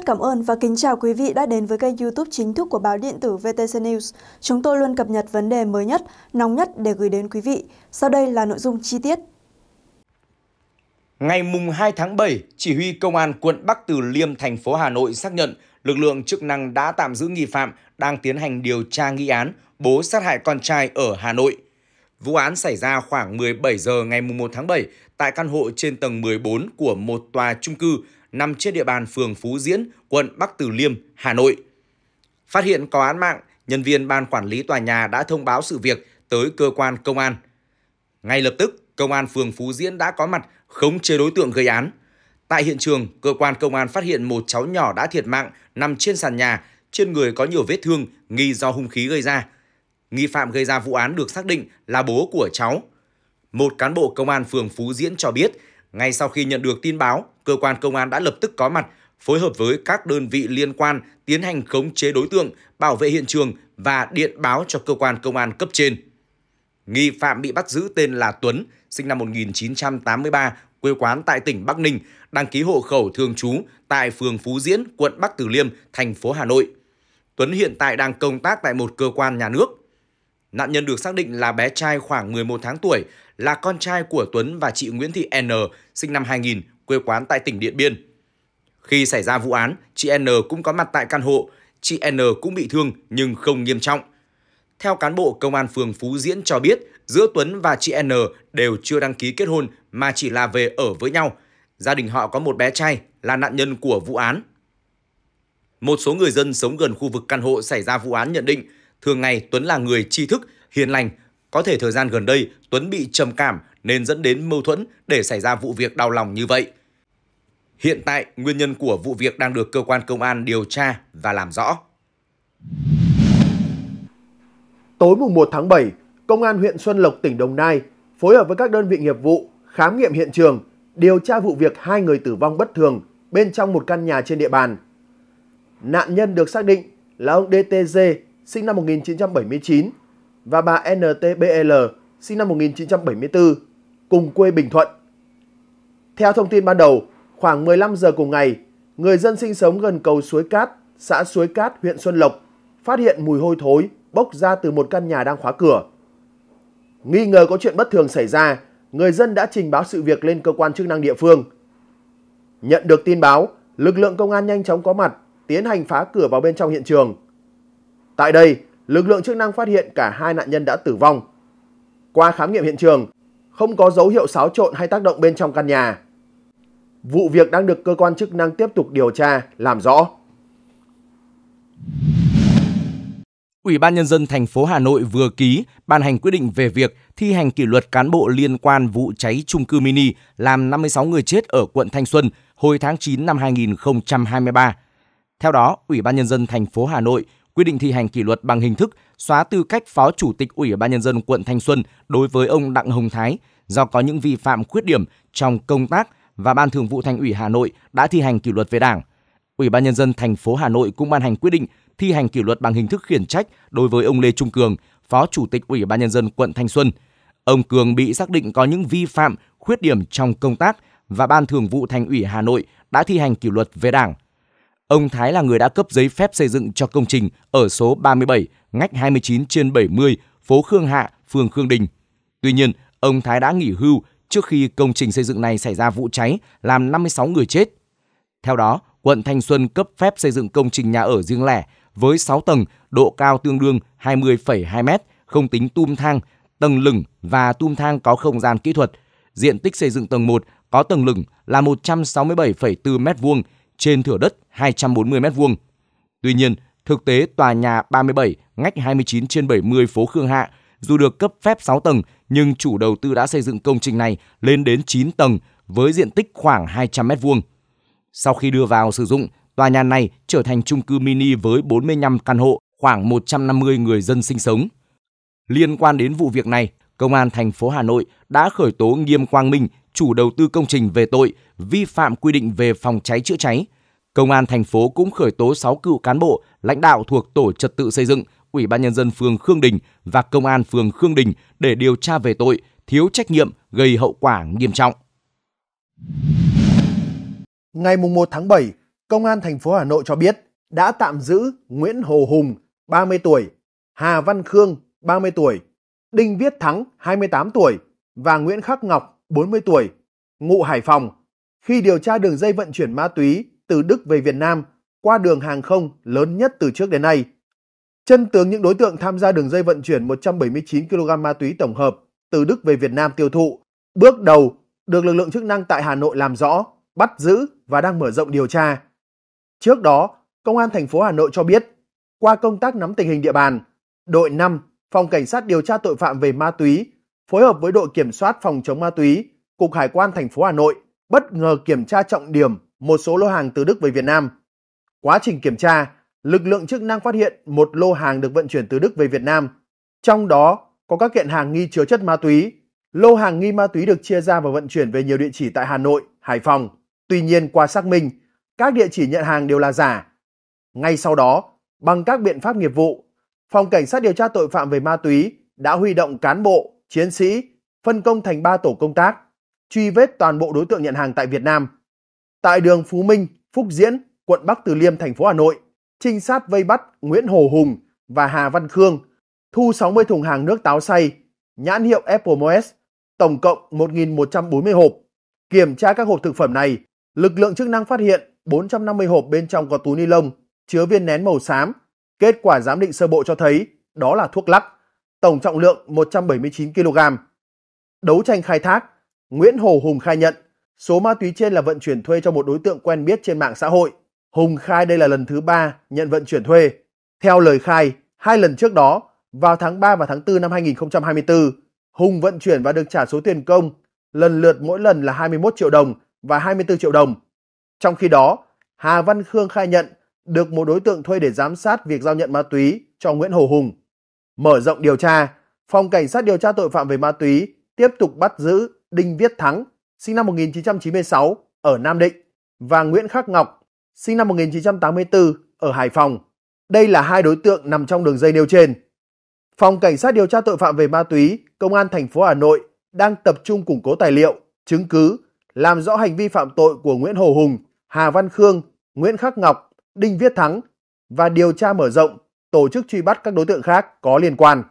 Rất cảm ơn và kính chào quý vị đã đến với kênh youtube chính thức của báo điện tử VTC News. Chúng tôi luôn cập nhật vấn đề mới nhất, nóng nhất để gửi đến quý vị. Sau đây là nội dung chi tiết. Ngày mùng 2 tháng 7, chỉ huy công an quận Bắc Từ Liêm, thành phố Hà Nội xác nhận lực lượng chức năng đã tạm giữ nghi phạm đang tiến hành điều tra nghi án bố sát hại con trai ở Hà Nội. Vụ án xảy ra khoảng 17 giờ ngày 1 tháng 7 tại căn hộ trên tầng 14 của một tòa chung cư nằm trên địa bàn phường Phú Diễn, quận Bắc Từ Liêm, Hà Nội. Phát hiện có án mạng, nhân viên ban quản lý tòa nhà đã thông báo sự việc tới cơ quan công an. Ngay lập tức, công an phường Phú Diễn đã có mặt khống chế đối tượng gây án. Tại hiện trường, cơ quan công an phát hiện một cháu nhỏ đã thiệt mạng nằm trên sàn nhà, trên người có nhiều vết thương nghi do hung khí gây ra. Nghi phạm gây ra vụ án được xác định là bố của cháu. Một cán bộ công an phường Phú Diễn cho biết ngay sau khi nhận được tin báo, cơ quan công an đã lập tức có mặt, phối hợp với các đơn vị liên quan tiến hành khống chế đối tượng, bảo vệ hiện trường và điện báo cho cơ quan công an cấp trên. Nghi phạm bị bắt giữ tên là Tuấn, sinh năm 1983, quê quán tại tỉnh Bắc Ninh, đăng ký hộ khẩu thường trú tại phường Phú Diễn, quận Bắc Từ Liêm, thành phố Hà Nội. Tuấn hiện tại đang công tác tại một cơ quan nhà nước. Nạn nhân được xác định là bé trai khoảng 11 tháng tuổi, là con trai của Tuấn và chị Nguyễn Thị N, sinh năm 2000, quê quán tại tỉnh Điện Biên. Khi xảy ra vụ án, chị N cũng có mặt tại căn hộ, chị N cũng bị thương nhưng không nghiêm trọng. Theo cán bộ công an phường Phú Diễn cho biết, giữa Tuấn và chị N đều chưa đăng ký kết hôn mà chỉ là về ở với nhau. Gia đình họ có một bé trai là nạn nhân của vụ án. Một số người dân sống gần khu vực căn hộ xảy ra vụ án nhận định Thường ngày Tuấn là người tri thức, hiền lành, có thể thời gian gần đây Tuấn bị trầm cảm nên dẫn đến mâu thuẫn để xảy ra vụ việc đau lòng như vậy. Hiện tại, nguyên nhân của vụ việc đang được cơ quan công an điều tra và làm rõ. Tối mùng 1 tháng 7, Công an huyện Xuân Lộc, tỉnh Đồng Nai phối hợp với các đơn vị nghiệp vụ khám nghiệm hiện trường, điều tra vụ việc hai người tử vong bất thường bên trong một căn nhà trên địa bàn. Nạn nhân được xác định là ông DTG, sinh năm 1979 và bà NTBL sinh năm 1974 cùng quê Bình Thuận. Theo thông tin ban đầu, khoảng 15 giờ cùng ngày, người dân sinh sống gần cầu Suối Cát, xã Suối Cát, huyện Xuân Lộc phát hiện mùi hôi thối bốc ra từ một căn nhà đang khóa cửa. Nghi ngờ có chuyện bất thường xảy ra, người dân đã trình báo sự việc lên cơ quan chức năng địa phương. Nhận được tin báo, lực lượng công an nhanh chóng có mặt, tiến hành phá cửa vào bên trong hiện trường. Tại đây, lực lượng chức năng phát hiện cả hai nạn nhân đã tử vong. Qua khám nghiệm hiện trường, không có dấu hiệu xáo trộn hay tác động bên trong căn nhà. Vụ việc đang được cơ quan chức năng tiếp tục điều tra, làm rõ. Ủy ban Nhân dân thành phố Hà Nội vừa ký ban hành quyết định về việc thi hành kỷ luật cán bộ liên quan vụ cháy trung cư mini làm 56 người chết ở quận Thanh Xuân hồi tháng 9 năm 2023. Theo đó, Ủy ban Nhân dân thành phố Hà Nội quy định thi hành kỷ luật bằng hình thức xóa tư cách Phó Chủ tịch Ủy ban nhân dân quận Thanh Xuân đối với ông Đặng Hồng Thái do có những vi phạm khuyết điểm trong công tác và Ban Thường vụ Thành ủy Hà Nội đã thi hành kỷ luật về Đảng. Ủy ban nhân dân thành phố Hà Nội cũng ban hành quyết định thi hành kỷ luật bằng hình thức khiển trách đối với ông Lê Trung Cường, Phó Chủ tịch Ủy ban nhân dân quận Thanh Xuân. Ông Cường bị xác định có những vi phạm, khuyết điểm trong công tác và Ban Thường vụ Thành ủy Hà Nội đã thi hành kỷ luật về Đảng. Ông Thái là người đã cấp giấy phép xây dựng cho công trình ở số 37, ngách 29 trên 70, phố Khương Hạ, phường Khương Đình. Tuy nhiên, ông Thái đã nghỉ hưu trước khi công trình xây dựng này xảy ra vụ cháy làm 56 người chết. Theo đó, quận Thanh Xuân cấp phép xây dựng công trình nhà ở riêng lẻ với 6 tầng, độ cao tương đương 20,2 m, không tính tum thang, tầng lửng và tum thang có không gian kỹ thuật. Diện tích xây dựng tầng 1 có tầng lửng là 167,4 m2, trên thửa đất 240 m2. Tuy nhiên, thực tế tòa nhà 37 ngách 29 trên 70 phố Khương Hạ dù được cấp phép 6 tầng nhưng chủ đầu tư đã xây dựng công trình này lên đến 9 tầng với diện tích khoảng 200 m2. Sau khi đưa vào sử dụng, tòa nhà này trở thành chung cư mini với 45 căn hộ, khoảng 150 người dân sinh sống. Liên quan đến vụ việc này, Công an thành phố Hà Nội đã khởi tố Nghiêm Quang Minh chủ đầu tư công trình về tội vi phạm quy định về phòng cháy chữa cháy. Công an thành phố cũng khởi tố 6 cựu cán bộ, lãnh đạo thuộc Tổ trật tự xây dựng, Ủy ban nhân dân phường Khương Đình và Công an phường Khương Đình để điều tra về tội thiếu trách nhiệm gây hậu quả nghiêm trọng. Ngày 1 tháng 7, Công an thành phố Hà Nội cho biết đã tạm giữ Nguyễn Hồ Hùng, 30 tuổi, Hà Văn Khương, 30 tuổi, Đinh Viết Thắng, 28 tuổi và Nguyễn Khắc Ngọc, 40 tuổi, ngụ Hải Phòng, khi điều tra đường dây vận chuyển ma túy từ Đức về Việt Nam qua đường hàng không lớn nhất từ trước đến nay. Chân tướng những đối tượng tham gia đường dây vận chuyển 179 kg ma túy tổng hợp từ Đức về Việt Nam tiêu thụ, bước đầu được lực lượng chức năng tại Hà Nội làm rõ, bắt giữ và đang mở rộng điều tra. Trước đó, Công an thành phố Hà Nội cho biết, qua công tác nắm tình hình địa bàn, đội 5 Phòng Cảnh sát điều tra tội phạm về ma túy phối hợp với đội kiểm soát phòng chống ma túy, Cục Hải quan thành phố Hà Nội bất ngờ kiểm tra trọng điểm một số lô hàng từ Đức về Việt Nam. Quá trình kiểm tra, lực lượng chức năng phát hiện một lô hàng được vận chuyển từ Đức về Việt Nam, trong đó có các kiện hàng nghi chứa chất ma túy. Lô hàng nghi ma túy được chia ra và vận chuyển về nhiều địa chỉ tại Hà Nội, Hải Phòng. Tuy nhiên qua xác minh, các địa chỉ nhận hàng đều là giả. Ngay sau đó, bằng các biện pháp nghiệp vụ, Phòng Cảnh sát điều tra tội phạm về ma túy đã huy động cán bộ, chiến sĩ phân công thành 3 tổ công tác, truy vết toàn bộ đối tượng nhận hàng tại Việt Nam. Tại đường Phú Minh, Phúc Diễn, quận Bắc Từ Liêm, thành phố Hà Nội, trinh sát vây bắt Nguyễn Hồ Hùng và Hà Văn Khương, thu 60 thùng hàng nước táo xay, nhãn hiệu Apple Moes, tổng cộng 1.140 hộp. Kiểm tra các hộp thực phẩm này, lực lượng chức năng phát hiện 450 hộp bên trong có túi ni lông, chứa viên nén màu xám. Kết quả giám định sơ bộ cho thấy đó là thuốc lắc tổng trọng lượng 179 kg. Đấu tranh khai thác, Nguyễn Hồ Hùng khai nhận số ma túy trên là vận chuyển thuê cho một đối tượng quen biết trên mạng xã hội. Hùng khai đây là lần thứ ba nhận vận chuyển thuê. Theo lời khai, hai lần trước đó, vào tháng 3 và tháng 4 năm 2024, Hùng vận chuyển và được trả số tiền công lần lượt mỗi lần là 21 triệu đồng và 24 triệu đồng. Trong khi đó, Hà Văn Khương khai nhận được một đối tượng thuê để giám sát việc giao nhận ma túy cho Nguyễn Hồ Hùng. Mở rộng điều tra, Phòng Cảnh sát điều tra tội phạm về ma túy tiếp tục bắt giữ Đinh Viết Thắng, sinh năm 1996 ở Nam Định và Nguyễn Khắc Ngọc, sinh năm 1984 ở Hải Phòng. Đây là hai đối tượng nằm trong đường dây nêu trên. Phòng Cảnh sát điều tra tội phạm về ma túy, Công an thành phố Hà Nội đang tập trung củng cố tài liệu, chứng cứ, làm rõ hành vi phạm tội của Nguyễn Hồ Hùng, Hà Văn Khương, Nguyễn Khắc Ngọc, Đinh Viết Thắng và điều tra mở rộng tổ chức truy bắt các đối tượng khác có liên quan.